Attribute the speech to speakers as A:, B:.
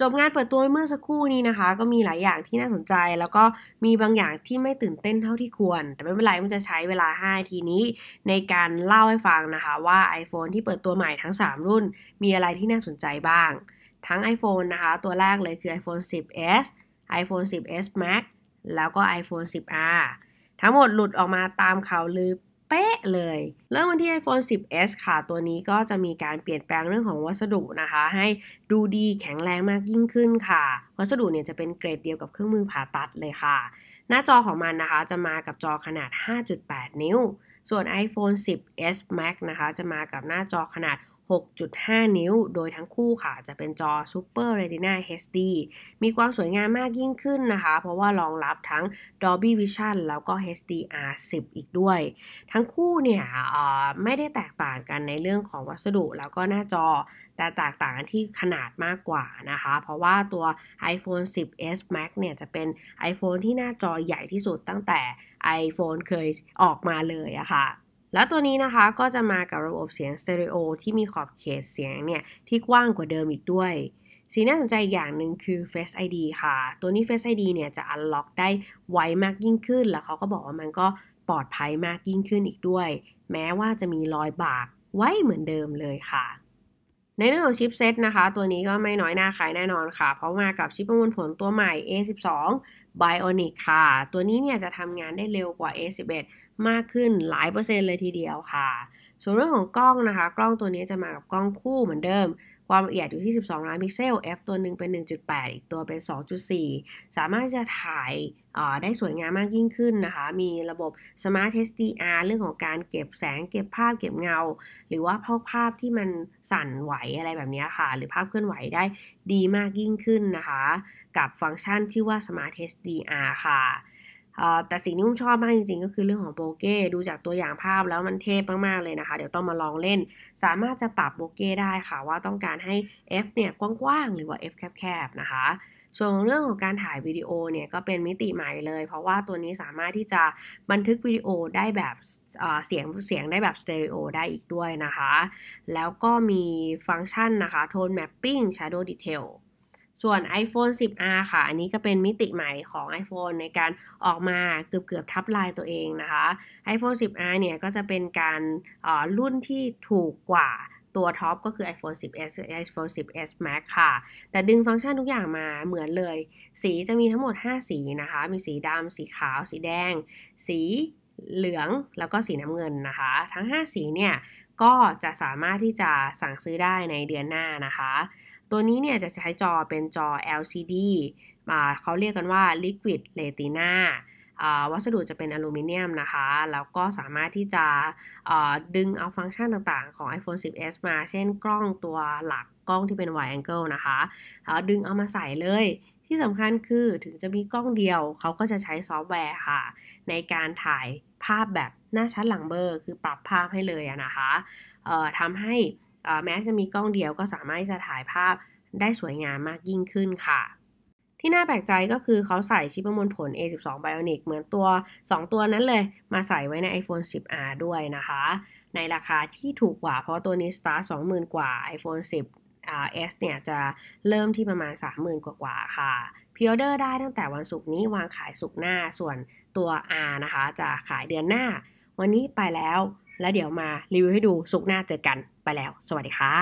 A: จบงานเปิดตัวเมื่อสักครู่นี้นะคะก็มีหลายอย่างที่น่าสนใจ แล้วก็มีบางอย่างที่ไม่ตื่นเต้นเท่าที่ควร แต่ไม่เป็นไรมันจะใช้เวลา5ทีนี้ในการเล่าให้ฟังนะคะว่า iPhone ที่เปิดตัวใหม่ทั้ง 3 รุ่น มีอะไรที่น่าสนใจบ้าง ทั้ง iPhone นะคะตัวแรกเลยคือ iPhone 10s iPhone 10s Max แล้วก็ iPhone 10r ทั้งหมดหลุดออกมาตามข่าวลือเป๊ะเลย เริ่มวันที่ iPhone 10s ค่ะ ตัวนี้ก็จะมีการเปลี่ยนแปลงเรื่องของวัสดุนะคะ ให้ดูดีแข็งแรงมากยิ่งขึ้นค่ะ วัสดุเนี่ยจะเป็นเกรดเดียวกับเครื่องมือผ่าตัดเลยค่ะ หน้าจอของมันนะคะจะมากับจอขนาด 5.8 นิ้ว ส่วน iPhone 10s Max นะคะ จะมากับหน้าจอขนาด6.5 นิ้ว โดยทั้งคู่ค่ะจะเป็นจอ Super Retina HD มีความสวยงามมากยิ่งขึ้นนะคะ เพราะว่ารองรับทั้ง Dolby Vision แล้วก็ HDR 10อีกด้วย ทั้งคู่เนี่ยไม่ได้แตกต่างกันในเรื่องของวัสดุแล้วก็หน้าจอแต่แตกต่างกันที่ขนาดมากกว่านะคะ เพราะว่าตัว iPhone 10s Max เนี่ยจะเป็น iPhone ที่หน้าจอใหญ่ที่สุดตั้งแต่ iPhone เคยออกมาเลยอะคะ่ะแล้วตัวนี้นะคะก็จะมากับระบบเสียงสเตอริโอที่มีขอบเขตเสียงเนี่ย ที่กว้างกว่าเดิมอีกด้วยสิ่งน่าสนใจอย่างหนึ่งคือ Face ID ค่ะ ตัวนี้ Face ID เนี่ยจะอันล็อกได้ไวมากยิ่งขึ้น แล้วเขาก็บอกว่ามันก็ปลอดภัยมากยิ่งขึ้นอีกด้วย แม้ว่าจะมีรอยบากไว้เหมือนเดิมเลยค่ะในเรื่องของชิปเซตนะคะ ตัวนี้ก็ไม่น้อยหน้าขายแน่นอนค่ะ เพราะมากับชิปประมวลผลตัวใหม่ A12 Bionic ค่ะ ตัวนี้เนี่ยจะทำงานได้เร็วกว่า A11 มากขึ้นหลายเปอร์เซ็นต์เลยทีเดียวค่ะ ส่วนเรื่องของกล้องนะคะ กล้องตัวนี้จะมากับกล้องคู่เหมือนเดิมความละเอียดอยู่ที่ 12ล้านพิกเซล f ตัวหนึ่งเป็น 1.8 อีกตัวเป็น 2.4 สามารถจะถ่ายได้สวยงามมากยิ่งขึ้นนะคะ มีระบบ Smart HDR เรื่องของการเก็บแสงเก็บภาพเก็บเงา หรือว่าพกภาพที่มันสั่นไหวอะไรแบบนี้ค่ะหรือภาพเคลื่อนไหวได้ดีมากยิ่งขึ้นนะคะ กับฟังก์ชันที่ว่า Smart HDR ค่ะแต่สิ่งที่ผมชอบมากจริงๆก็คือเรื่องของโบเก้ดูจากตัวอย่างภาพแล้วมันเทพมากๆเลยนะคะ เดี๋ยวต้องมาลองเล่นสามารถจะปรับโบเก้ได้ค่ะว่าต้องการให้ f เนี่ยกว้างๆ หรือว่า f แคบๆนะคะ ส่วนเรื่องของการถ่ายวิดีโอเนี่ยก็เป็นมิติใหม่เลย เพราะว่าตัวนี้สามารถที่จะบันทึกวิดีโอได้แบบเสียงเสียงได้แบบสเตอริโอได้อีกด้วยนะคะ แล้วก็มีฟังก์ชันนะคะโทนแมปปิ้งชาร์โดดีเทลส่วน iPhone 10R ค่ะ อันนี้ก็เป็นมิติใหม่ของ iPhone ในการออกมาเกือบเกือบทับลายตัวเองนะคะ iPhone 10R เนี่ยก็จะเป็นการรุ่นที่ถูกกว่าตัวท็อปก็คือ iPhone 10s iPhone 10s Max ค่ะ แต่ดึงฟังก์ชันทุกอย่างมาเหมือนเลย สีจะมีทั้งหมด 5 สีนะคะ มีสีดำ สีขาว สีแดง สีเหลือง แล้วก็สีน้ำเงินนะคะ ทั้ง 5 สีเนี่ย ก็จะสามารถที่จะสั่งซื้อได้ในเดือนหน้านะคะตัวนี้เนี่ยจะใช้จอเป็นจอ LCD เขาเรียกกันว่า Liquid Retina วัสดุจะเป็นอลูมิเนียมนะคะ แล้วก็สามารถที่จะดึงเอาฟังก์ชันต่างๆของ iPhone 10s มาเช่นกล้องตัวหลักกล้องที่เป็น wide angle นะคะดึงเอามาใส่เลยที่สำคัญคือถึงจะมีกล้องเดียวเขาก็จะใช้ซอฟต์แวร์ค่ะ ในการถ่ายภาพแบบหน้าชัดหลังเบอร์ คือปรับภาพให้เลยนะคะทำให้แม้จะมีกล้องเดียวก็สามารถจะถ่ายภาพได้สวยงามมากยิ่งขึ้นค่ะ ที่น่าแปลกใจก็คือเขาใส่ชิปประมวลผล A12 Bionic เหมือนตัว 2 ตัวนั้นเลย มาใส่ไว้ใน iPhone 10R ด้วยนะคะ ในราคาที่ถูกกว่า เพราะตัวนี้ Star 20,000 กว่า iPhone 10 RS เนี่ยจะเริ่มที่ประมาณ 30,000 กว่ากว่าค่ะพิออเดอร์ได้ตั้งแต่วันศุกร์นี้วางขายศุกร์หน้าส่วนตัว R นะคะจะขายเดือนหน้า วันนี้ไปแล้วแล้วเดี๋ยวมารีวิวให้ดูศุกร์หน้าเจอกันไปแล้ว สวัสดีค่ะ